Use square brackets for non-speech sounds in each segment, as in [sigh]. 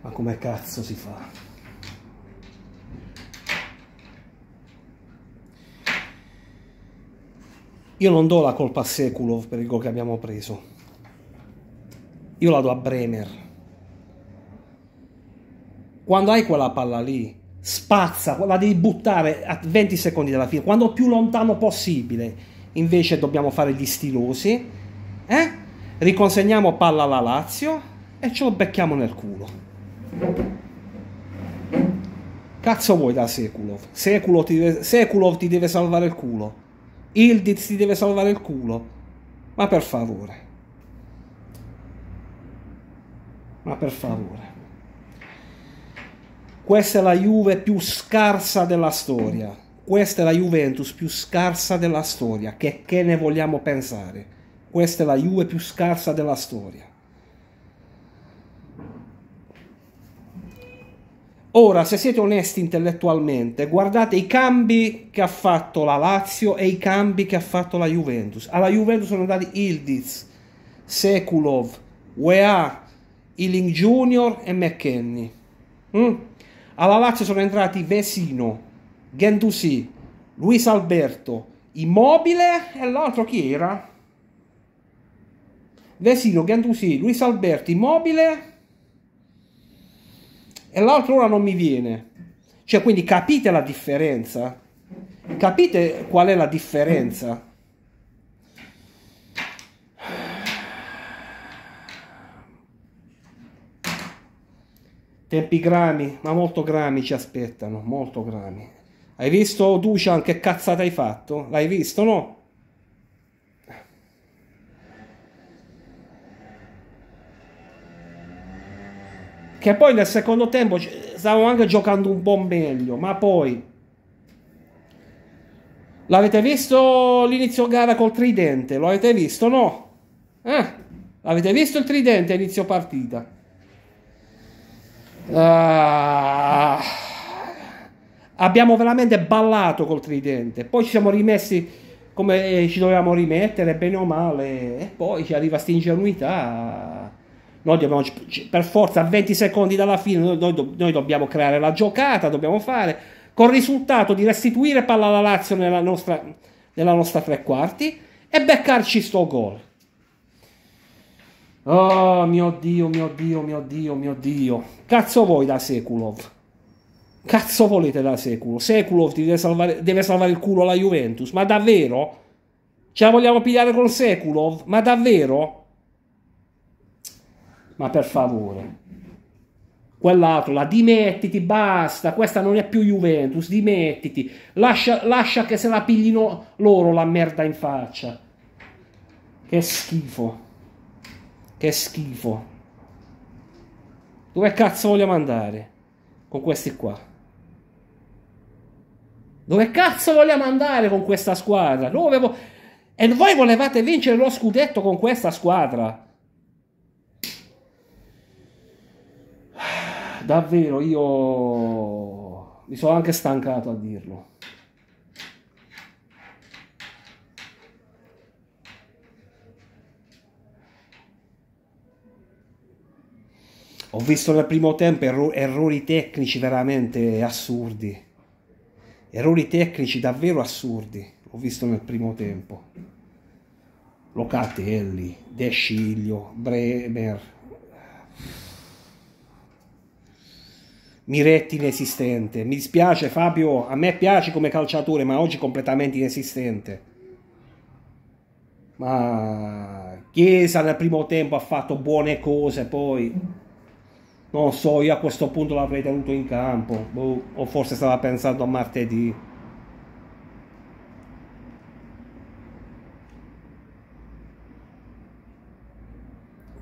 Ma come cazzo si fa? Io non do la colpa a Sekulov per il gol che abbiamo preso. Io la do a Bremer. Quando hai quella palla lì, spazza, la devi buttare a 20 secondi dalla fine, quando più lontano possibile. Invece dobbiamo fare gli stilosi. Eh? riconsegniamo palla alla Lazio e ce lo becchiamo nel culo. Cazzo vuoi da Sekulov? Sekulov ti deve, Sekulov ti deve salvare il culo. Ildiz ti deve salvare il culo. Ma per favore. Ma per favore. Questa è la Juve più scarsa della storia. Questa è la Juventus più scarsa della storia. Che, che ne vogliamo pensare? Questa è la Juve più scarsa della storia. Ora, se siete onesti intellettualmente, guardate i cambi che ha fatto la Lazio e i cambi che ha fatto la Juventus. Alla Juventus sono andati Ildiz, Sekulov, Wea, Iling Junior e McKenny. Mm? Alla Lazio sono entrati Vesino, Gendusi, Luis Alberto, Immobile e l'altro chi era? Vesino, Gandusi, Luis Alberti, Immobile e l'altro ora non mi viene. Cioè, quindi capite la differenza? Capite qual è la differenza? Tempi grami, ma molto grami ci aspettano, molto grami. Hai visto Ducian che cazzata hai fatto? L'hai visto, no? che poi nel secondo tempo stavamo anche giocando un po' meglio, ma poi l'avete visto l'inizio gara col tridente? Lo avete visto? No? Eh? Avete visto il tridente inizio partita? Ah, abbiamo veramente ballato col tridente, poi ci siamo rimessi come eh, ci dovevamo rimettere bene o male e poi ci arriva questa ingenuità noi dobbiamo, per forza, a 20 secondi dalla fine, noi, noi, noi, dobbiamo creare la giocata, dobbiamo fare, col risultato di restituire palla alla Lazio nella nostra, nella nostra tre quarti e beccarci sto gol. Oh mio Dio, mio Dio, mio Dio, mio Dio. Cazzo voi da Sekulov. Cazzo volete da Sekulov. Sekulov deve salvare, deve salvare il culo alla Juventus. Ma davvero? Ce la vogliamo pigliare con Sekulov? Ma davvero? ma per favore. Quell'altro, la dimettiti, basta, questa non è più Juventus, dimettiti, lascia, lascia che se la piglino loro la merda in faccia. Che schifo, che schifo. Dove cazzo vogliamo andare con questi qua? Dove cazzo vogliamo andare con questa squadra? Dove e voi volevate vincere lo scudetto con questa squadra? Davvero, io mi sono anche stancato a dirlo. Ho visto nel primo tempo erro errori tecnici veramente assurdi. Errori tecnici davvero assurdi. Ho visto nel primo tempo. Locatelli, De Sciglio, Bremer, Miretti inesistente. Mi dispiace Fabio, a me piace come calciatore, ma oggi completamente inesistente. Ma Chiesa nel primo tempo ha fatto buone cose, poi non so, io a questo punto l'avrei tenuto in campo, boh, o forse stava pensando a martedì.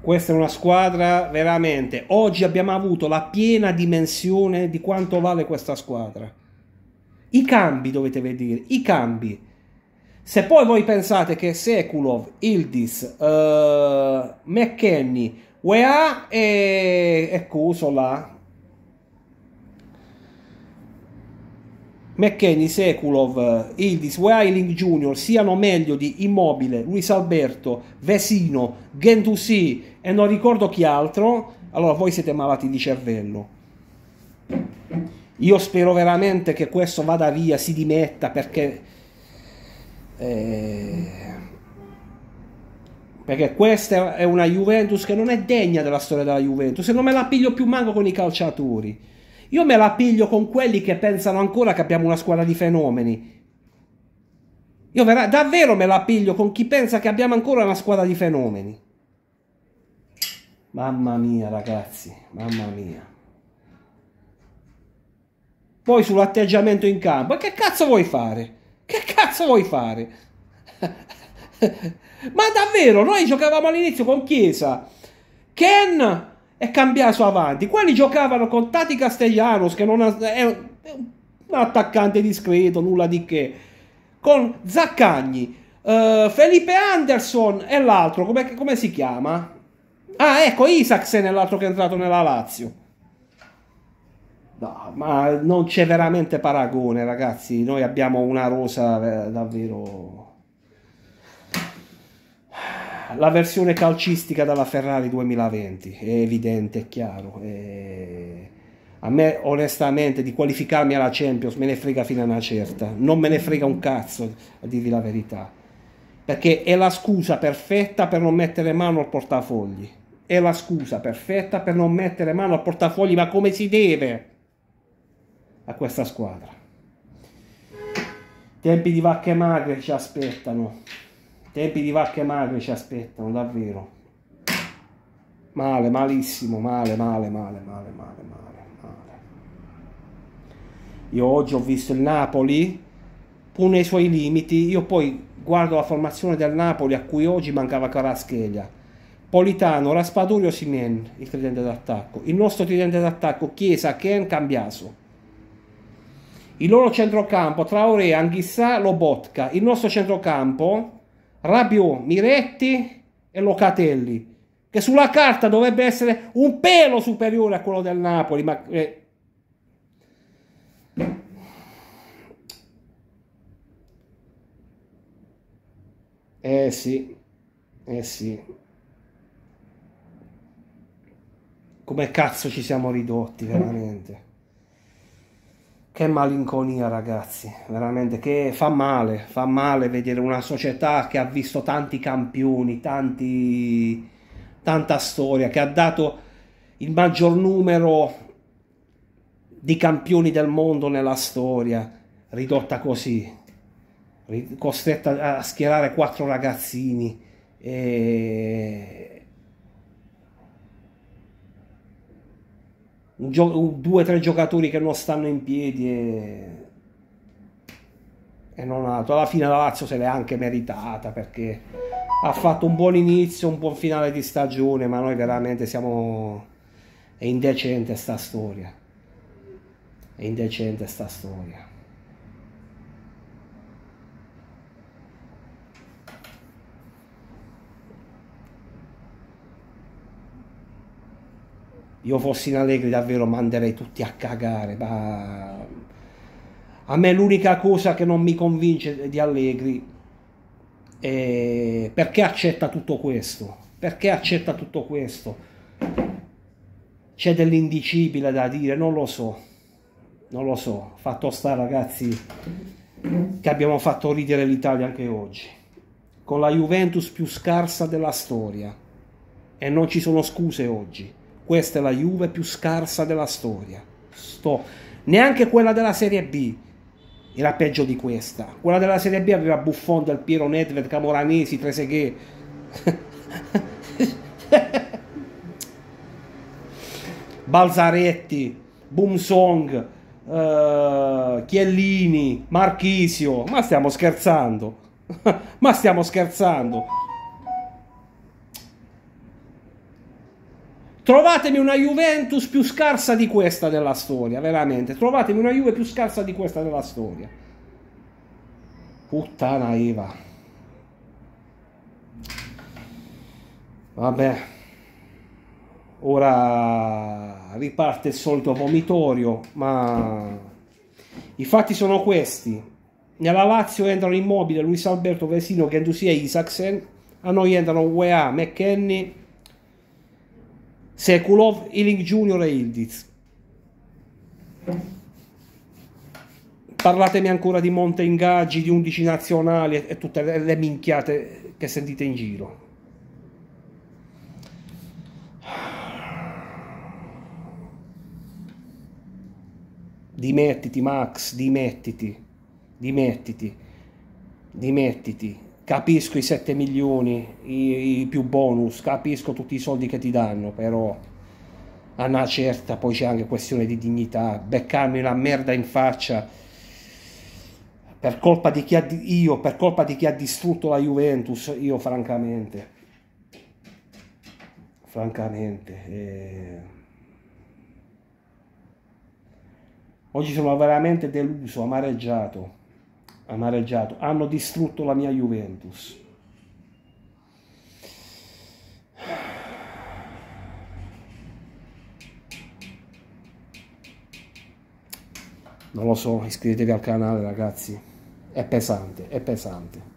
Questa è una squadra veramente. Oggi abbiamo avuto la piena dimensione di quanto vale questa squadra. I cambi dovete vedere, i cambi. Se poi voi pensate che Sekulov, Ildis, uh, eh, McKenny, UEA e, e là, McKenny, Sekulov, Ildis, Weiling Jr. siano meglio di Immobile, Luis Alberto, Vesino, Gendusi e non ricordo chi altro, allora voi siete malati di cervello. Io spero veramente che questo vada via, si dimetta perché... Eh, perché questa è una Juventus che non è degna della storia della Juventus e non me la piglio più manco con i calciatori. Io me la piglio con quelli che pensano ancora che abbiamo una squadra di fenomeni. Io davvero me la piglio con chi pensa che abbiamo ancora una squadra di fenomeni. Mamma mia, ragazzi, mamma mia. Poi sull'atteggiamento in campo, che cazzo vuoi fare? Che cazzo vuoi fare? [laughs] Ma davvero, noi giocavamo all'inizio con Chiesa, Ken è cambiato avanti. Quelli giocavano con Tati Castellanos, che non è un attaccante discreto, nulla di che, con Zaccagni, uh, Felipe Anderson e l'altro, come, come si chiama? Ah, ecco, Isaacsen è l'altro che è entrato nella Lazio. No, ma non c'è veramente paragone, ragazzi. Noi abbiamo una rosa eh, davvero la versione calcistica della Ferrari 2020, è evidente, è chiaro. E a me onestamente di qualificarmi alla Champions me ne frega fino a una certa, non me ne frega un cazzo a dirvi la verità, perché è la scusa perfetta per non mettere mano al portafogli, è la scusa perfetta per non mettere mano al portafogli, ma come si deve a questa squadra. Tempi di vacche magre ci aspettano. Tempi di vacche magre ci aspettano, davvero. Male, malissimo, male, male, male, male, male, male, male. Io oggi ho visto il Napoli, pur nei suoi limiti, io poi guardo la formazione del Napoli a cui oggi mancava Carascheglia. Politano, Raspadurio, Simen il tridente d'attacco. Il nostro tridente d'attacco, Chiesa, Ken, Cambiaso. Il loro centrocampo, Traoré, Anghissà, Lobotka. Il nostro centrocampo, Rabiot, Miretti e Locatelli, che sulla carta dovrebbe essere un pelo superiore a quello del Napoli, ma... Eh. eh sì, eh sì. Come cazzo ci siamo ridotti veramente. Che malinconia ragazzi, veramente che fa male, fa male vedere una società che ha visto tanti campioni, tanti, tanta storia, che ha dato il maggior numero di campioni del mondo nella storia, ridotta così, costretta a schierare quattro ragazzini. E un gio- due o tre giocatori che non stanno in piedi e... e non altro. Alla fine la Lazio se l'è anche meritata perché ha fatto un buon inizio, un buon finale di stagione, ma noi veramente siamo... è indecente sta storia. È indecente sta storia. io fossi in Allegri davvero manderei tutti a cagare, ma a me l'unica cosa che non mi convince di Allegri è perché accetta tutto questo, perché accetta tutto questo. C'è dell'indicibile da dire, non lo so, non lo so, fatto sta ragazzi che abbiamo fatto ridere l'Italia anche oggi, con la Juventus più scarsa della storia e non ci sono scuse oggi. Questa è la Juve più scarsa della storia. Sto. Neanche quella della Serie B era peggio di questa. Quella della Serie B aveva Buffon, Del Piero, Nedved, Camoranesi, Treseghe. [laughs] Balzaretti, Boomsong, uh, eh, Chiellini, Marchisio. Ma stiamo scherzando. [laughs] Ma stiamo scherzando. Trovatemi una Juventus più scarsa di questa della storia, veramente. Trovatemi una Juve più scarsa di questa della storia. Puttana Eva. Vabbè. Ora riparte il solito vomitorio, ma i fatti sono questi. Nella Lazio entrano Immobile, Luis Alberto Vesino, Gendusia e Isaacsen. A noi entrano UEA, McKenny, Sekulov, Ealing Junior e Ildiz. Parlatemi ancora di monte ingaggi, di 11 nazionali e tutte le minchiate che sentite in giro. Dimettiti Max, dimettiti, dimettiti, dimettiti capisco i 7 milioni, i, i, più bonus, capisco tutti i soldi che ti danno, però a una certa poi c'è anche questione di dignità, beccarmi una merda in faccia per colpa di chi ha, io, per colpa di chi ha distrutto la Juventus, io francamente, francamente, eh... oggi sono veramente deluso, amareggiato amareggiato, hanno distrutto la mia Juventus. Non lo so, iscrivetevi al canale ragazzi, è pesante, è pesante.